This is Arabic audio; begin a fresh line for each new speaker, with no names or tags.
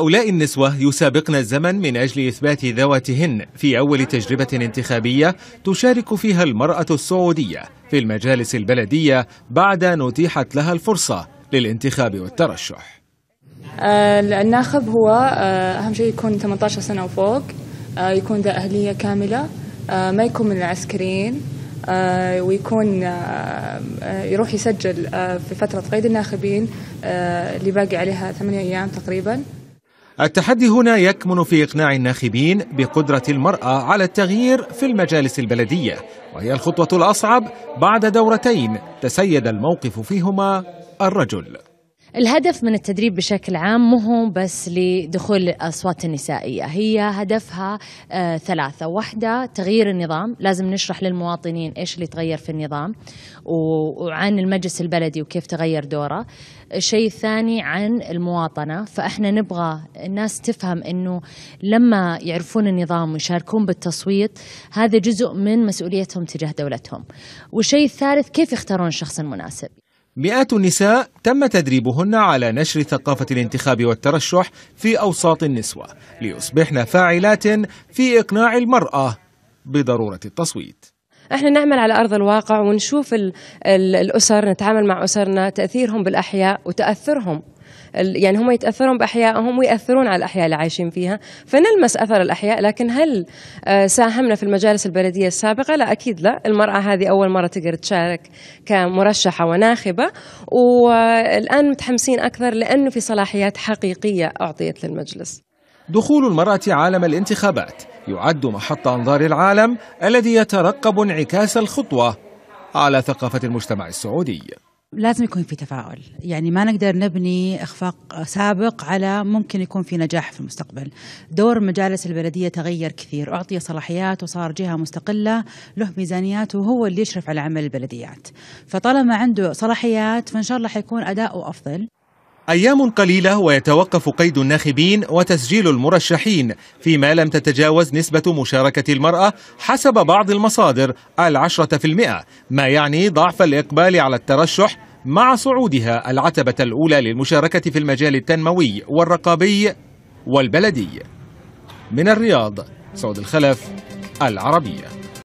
هؤلاء النسوة يسابقن الزمن من أجل إثبات ذواتهن في أول تجربة انتخابية تشارك فيها المرأة السعودية في المجالس البلدية بعد أن أتيحت لها الفرصة للانتخاب والترشح
آه، الناخب هو آه، أهم شيء يكون 18 سنة وفوق آه، يكون ذا أهلية كاملة ما يكون من العسكريين ويكون يروح يسجل في فترة قيد الناخبين اللي باقي عليها ثمانية أيام تقريباً
التحدي هنا يكمن في إقناع الناخبين بقدرة المرأة على التغيير في المجالس البلدية وهي الخطوة الأصعب بعد دورتين تسيد الموقف فيهما الرجل
الهدف من التدريب بشكل عام مو هو بس لدخول الأصوات النسائية هي هدفها آه، ثلاثة واحدة تغيير النظام لازم نشرح للمواطنين إيش اللي تغير في النظام وعن المجلس البلدي وكيف تغير دوره الشيء الثاني عن المواطنة فإحنا نبغى الناس تفهم أنه لما يعرفون النظام ويشاركون بالتصويت هذا جزء من مسؤوليتهم تجاه دولتهم والشيء الثالث كيف يختارون الشخص المناسب
مئات النساء تم تدريبهن على نشر ثقافة الانتخاب والترشح في أوساط النسوة ليصبحن فاعلات في إقناع المرأة بضرورة التصويت
احنا نعمل على ارض الواقع ونشوف الـ الـ الاسر نتعامل مع اسرنا تاثيرهم بالاحياء وتاثرهم يعني هم يتاثرون باحيائهم وياثرون على الاحياء اللي عايشين فيها، فنلمس اثر الاحياء لكن هل آه، ساهمنا في المجالس البلديه السابقه؟ لا اكيد لا، المراه هذه اول مره تقدر تشارك كمرشحه وناخبه والان متحمسين اكثر لانه في صلاحيات حقيقيه اعطيت
للمجلس. دخول المرأة عالم الانتخابات يعد محط أنظار العالم الذي يترقب انعكاس الخطوة على ثقافة المجتمع السعودي
لازم يكون في تفاؤل يعني ما نقدر نبني إخفاق سابق على ممكن يكون في نجاح في المستقبل دور مجالس البلدية تغير كثير أعطي صلاحيات وصار جهة مستقلة له ميزانيات وهو اللي يشرف على عمل البلديات فطالما عنده صلاحيات فإن شاء الله حيكون أداؤه أفضل
أيام قليلة ويتوقف قيد الناخبين وتسجيل المرشحين فيما لم تتجاوز نسبة مشاركة المرأة حسب بعض المصادر العشرة في المئة ما يعني ضعف الإقبال على الترشح مع صعودها العتبة الأولى للمشاركة في المجال التنموي والرقابي والبلدي من الرياض سعود الخلف العربيه